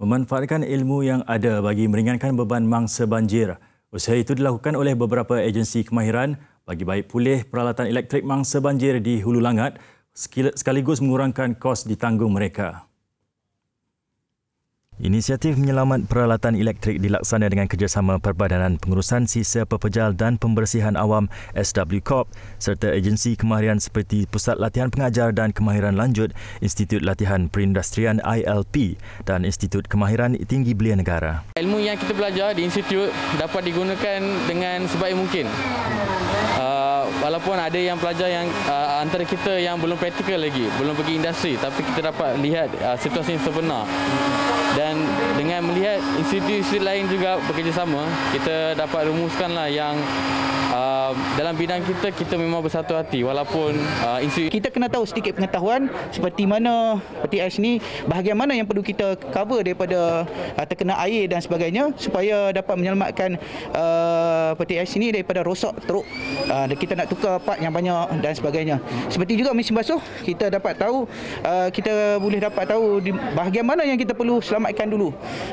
memanfaatkan ilmu yang ada bagi meringankan beban mangsa banjir. Usaha itu dilakukan oleh beberapa agensi kemahiran bagi baik pulih peralatan elektrik mangsa banjir di Hulu Langat sekaligus mengurangkan kos ditanggung mereka. Inisiatif menyelamat peralatan elektrik dilaksanakan dengan kerjasama Perbadanan Pengurusan Sisa Pepejal dan Pembersihan Awam SW Corp serta agensi kemahiran seperti Pusat Latihan Pengajar dan Kemahiran Lanjut Institut Latihan Perindustrian ILP dan Institut Kemahiran Tinggi Belia Negara. Ilmu yang kita belajar di institut dapat digunakan dengan sebaik mungkin. Uh, walaupun ada yang pelajar yang uh, antara kita yang belum praktikal lagi, belum pergi industri tapi kita dapat lihat uh, situasi yang sebenar dan dengan melihat institusi lain juga bekerjasama kita dapat rumuskanlah yang uh, dalam bidang kita kita memang bersatu hati walaupun uh, institusi kita kena tahu sedikit pengetahuan seperti mana peti ais ni bahagian mana yang perlu kita cover daripada uh, terkena air dan sebagainya supaya dapat menyelamatkan uh, peti ais ni daripada rosak teruk uh, kita nak tukar part yang banyak dan sebagainya seperti juga mesin basuh kita dapat tahu uh, kita boleh dapat tahu di bahagian mana yang kita perlu selamat diselamatkan dulu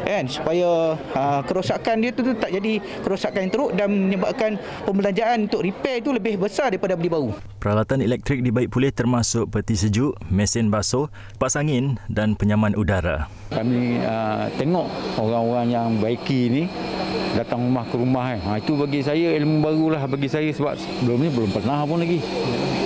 kan supaya uh, kerosakan dia tu, tu tak jadi kerosakan yang teruk dan menyebabkan pembelanjaan untuk repair itu lebih besar daripada beli baru. Peralatan elektrik dibaik pulih termasuk peti sejuk, mesin basuh, pas angin dan penyaman udara. Kami uh, tengok orang-orang yang baiki ini datang rumah ke rumah eh. Ha, itu bagi saya ilmu barulah bagi saya sebab sebelum ni belum pernah pun lagi.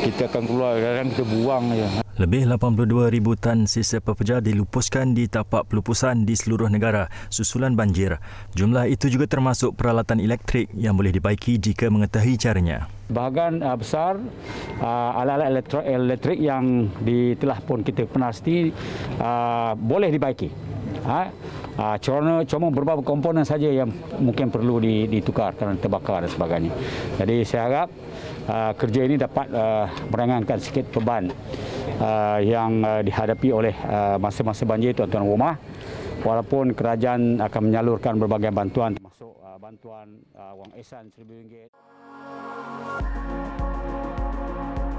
Kita akan keluar kadang kita buang je. Lebih 82 ribu tan sisa pepejar dilupuskan di tapak pelupusan di seluruh negara susulan banjir. Jumlah itu juga termasuk peralatan elektrik yang boleh dibaiki jika mengetahui caranya. Bahagian ah, besar ah, alat-alat elektrik yang telah pun kita penasti ah, boleh dibaiki ha? ha cuma, cuma beberapa komponen saja yang mungkin perlu ditukar kerana terbakar dan sebagainya. Jadi saya harap uh, kerja ini dapat uh, ha, merengangkan sikit beban uh, yang uh, dihadapi oleh uh, masa-masa banjir tuan-tuan rumah. Walaupun kerajaan akan menyalurkan berbagai bantuan termasuk uh, bantuan uh, wang ehsan RM1000.